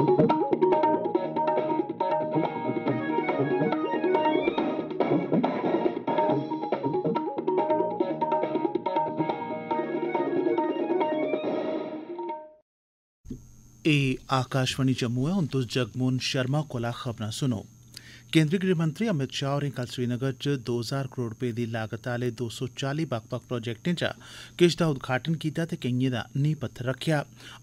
ए आकाशवाणी जम्मू है तुस जगमोहन शर्मा कोला खबरां सुनो केन्द्री गृहमंत्री अमित शाह होरें कल श्रीनगर च दो हजार करोड़ रपे दी लागत आले दो सौ चाली बक्ख बक्ख प्रोजेक्टें चा किश दा उद्घाटन कीता ते केइएं दा नींह पत्थर रक्खेआ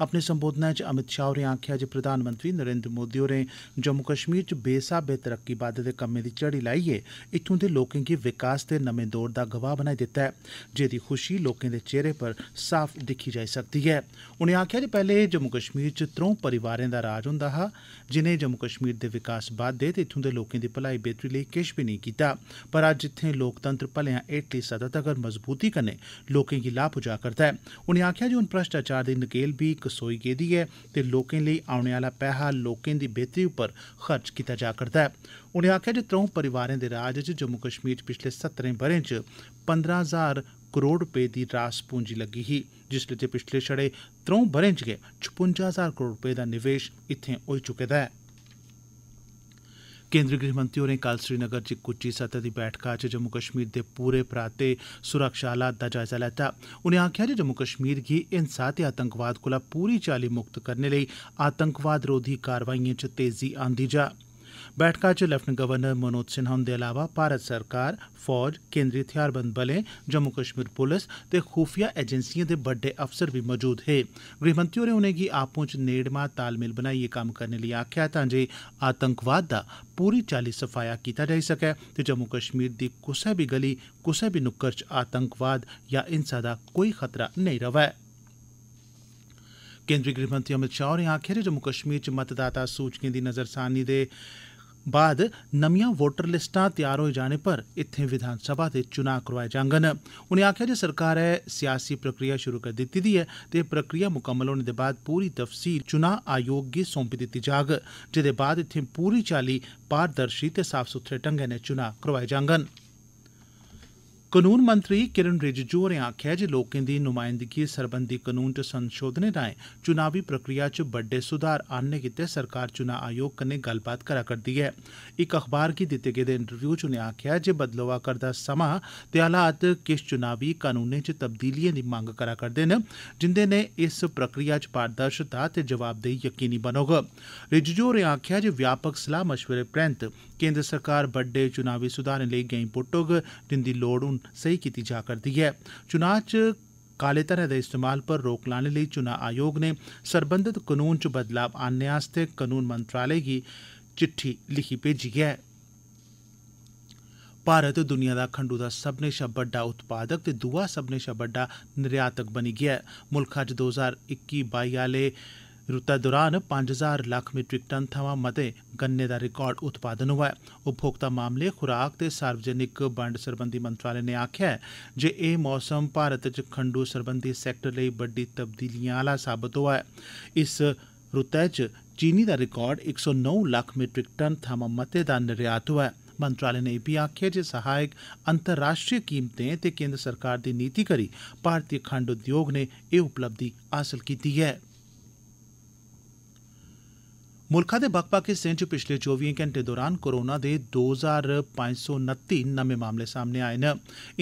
अपने संबोधनै च अमित शाह होरें आक्खेआ जे प्रधानमंत्री नरेन्द्र मोदी होरें जम्मू कश्मीर च बेस्हाबे तरक्की बाद्दे दे कम्में दी झड़ी लाइयै इत्थूं दे लोकें गी विकास दे नमें दौर दा गवाह बनाई दित्ता ऐ जेदी खुशी लोकें दे चेहरे पर साफ दिक्खी जाई सकदी ऐ उनें आक्खेआ जे पैहले जम्मू कश्मीर च त्रौं परिवारें दा राज होंदा हा जिनें जम्मू कश्मीर दे विकास बाद्दे ते इत्थूं दे लोकें लोकें दी भलाई बेहतरी लेई किश बी नेईं कीता पर अज्ज इत्थें लोकतंत्र भलेआं हेठली सतह तगर मजबूती कन्नै लोकें गी लाह् पुज्जा करदा ऐ उनें आखेआ जे हून भ्रष्टाचार दी नकेल बी कसोई गेदी ऐ ते लोकें लेई औने आह्ला पैहा लोकें दी बेह्तरी उप्पर खर्च कीता जा करदा ऐ उनें आखेआ जे त्र'ऊं परिवारें दे राज च जम्मू कश्मीर च पिछले सत्तरें ब'रें च पंदरां हजार करोड़ रपे दी रास पूंजी लग्गी ही जिसलै जे पिछले छड़े त्र'ऊं ब'रें च गै छपुंजा हजार करोड़ रपे दा निवेश इत्थें होई चुके दा ऐ केन्द्री गृह मंत्री होरें कल श्रीनगर च इक उच्ची सतह दी बैठका च जम्मू कश्मीर दे पूरे पराते सुरक्षा हालात दा जायजा लैता उनें आक्खेआ जे जम्मू कश्मीर गी हिंसा ते आतंकवाद कोला पूरी चाल्ली मुक्त करने लेई आतंकवाद रोधी कार्रवाईएं च तेजी आंदी जाग बैठका च लेफ्टिनेंट गवर्नर मनोज सिन्हा हुंदे अलावा भारत सरकार फौज केन्द्री थेआरबंद बलें जम्मू कश्मीर पुलस ते खुफिया एजेंसिएं दे बड्डे अफसर बी मजूद हे गृहमंत्री होरें उनेंगी आपूं च नेड़मा तालमेल बनाइयै कम्म करने लेई आखेआ तां जे आतंकवाद दा पूरी चाल्ली सफाया कीता जाई सकै ते जम्मू कश्मीर दी कुसै बी गली कुसै बी नुक्कर च आतंकवाद या हिंसा दा कोई खतरा नेई रवै केन्द्री गृहमंत्री अमित शाह होरें आखेआ जे जम्मू कश्मीर च मतदाता सूचिएं दी नज़रसानी दे बाद नमियां वोटर लिस्टां तैयार हो जाने पर इत्थे विधानसभा दे चुनां करोआए जांगन उनें आखेआ जे सरकारै सियासी प्रक्रिया शुरू करी दित्ती दी ऐ ते प्रक्रिया मुकम्मल होने दे बाद पूरी तफसील चुनां आयोग गी सौंपी दित्ती जाग जेह्दे बाद पूरी चाल्ली पारदर्शी ते साफ सुथरे ढंगै नै चुनां करोआए जांगन कनून मंत्री किरण रिजिजू होरें आखेआ ऐ जे लोकें दी नुमाइंदगी सरबंधी कनून च संशोधनें राएं चुनावी प्रक्रिया च बड्डे सुधार आह्नने गितै सरकार चुनां आयोग कन्नै गल्लबात करा करदी ऐ इक अखबार गी दित्ते गेदे इंटरव्यू च उनें आखेआ जे बदलोआ करदा समां ते हालात किश चुनावी कानूनें च तब्दीलिएं दी मंग करा करदे न जिंदे नै इस प्रक्रिया च पारदर्शता ते जवाबदेही यकीनी बनोग रिजिजू होरें आखेआ जे व्यापक सलाह मशवरे परैन्त केन्द्र सरकार बड्डे चुनावी सुधारें लेई गैंई पुट्टोग जिंदी लोड़ हून सेई कीती जा करदी ऐ चुनां च काले धनै दे इस्तेमाल पर रोक लाने लेई चुनां आयोग नै सरबंधत कनून च बदलाव आनने आस्तै कनून मंत्रालय गी चिट्ठी लिखी भेजी ऐ भारत दुनिया दा खंडू दा सब्मनें शा बड्डा उत्पादक ते दूआ सब्मनें शा बड्डा निर्यातक बनी गेआ ऐ मुल्ख अज्ज दो ज्हार इक्की बाई आह्ले रुत्तै दौरान पंज हजार लक्ख मीट्रिक टन थमां मते गन्ने दा रिकार्ड उत्पादन होआ ऐ उपभोक्ता मामले खुराक ते सार्वजनिक बंड सरबंधी मंत्रालय नै आखेआ ऐ जे एह् मौसम भारत च खंड् सरबंधी सैक्टर लेई बड्डी तब्दीलियां आला साबत होआ ऐ इस रुत्तै च चीनी दा रिकार्ड 109 सौ लक्ख मीट्रिक टन थमां मते दा निर्यात होआ ऐ मंत्रालय नै इब्बी आखेआ जे सहायक अंतर्राष्ट्रीय कीमतें ते केंद्र सरकार दी नीति करी भारतीय खंड उद्योग नै एह् उपलब्धि हासल कीती ऐ मुल्ख दे बक्ख बक्ख हिस्सें च पिछले चौबिएं घंटे दौरान कोरोना दे दो हजार पंज सौ नत्ती नमें मामले सामने आए न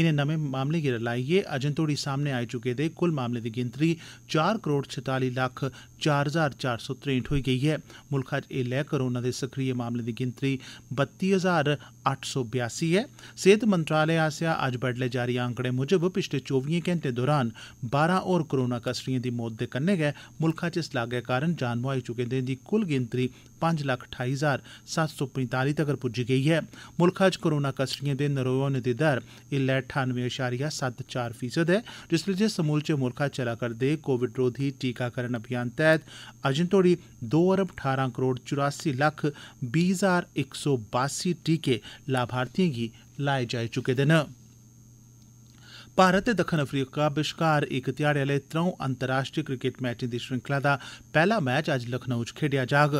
इनें नमें मामलें गी रलाइयै अजें तोड़ी सामने आई चुके दे कुल मामलें दी गिनतरी चार करोड़ छताली लक्ख चार हजार चार सौ त्रेंठ होई गेई ऐ मुल्ख च ऐल्लै कोरोना दे सक्रिय मामलें दी गिनतरी बत्ती हजार अट्ठ सौ बयासी ऐ सेहत मंत्रालय आसेआ अज्ज बड्डलै जारी आंकड़े मुजब पिछले चौबिएं घंटे दौरान बारां होर कोरोना कसरिएं दी मौत दे कन्नै गै मुल्खै च इस लागै कारण जान मुहाई चुके दे दी कुल गिनतरी गिनतरी पंज लक्ख ठाई हजार सत्त सौ पंजताली तगर पुज्जी गेई ऐ मुल्ख च कोरोना कसरिएं दे नरोए होने दी दर ऐल्लै ठानवे अशारिया सत्त चार फीसद ऐ जिसलै जे समूलचे मुल्ख चला करदे कोविड रोधी टीकाकरण अभियान तैह्त अजें तोड़ी दो अरब ठारां करोड़ चौरासी लक्ख बीह् हजार इक सौ बासी टीके लाभार्थिएं गी लाए जाई चुके दे न भारत ते दक्खन अफ्रीका बश्कार इक ध्याड़े आले त्रंऊ अंतर्राष्ट्रीय क्रिकेट मैचें दी श्रृंखला दा पैहला मैच अज्ज लखनऊ च खेड्डेआ जाग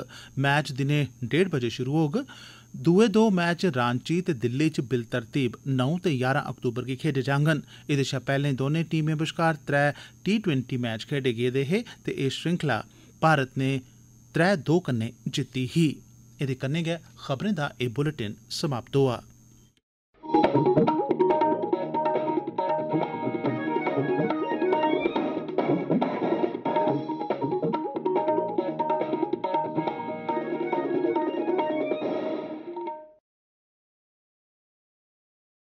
मैच दिने डेढ़ बजे शुरू होग दुए दो मैच रांची ते दिल्ली च बिलतरतीब नौ ते ञारां अक्तूबर गी खेड्डे जांगन एह्दे शा पैह्ले दोने टीमें बश्कार त्रै टी ट्वेंटी मैच खेड्डे गेदे हे ते एह् श्रृंखला भारत ने त्रै दो कन्नै जित्ती ही एह्दे कन्नै गै खबरें दा एह् बुलेटिन समाप्त होआ Thank you.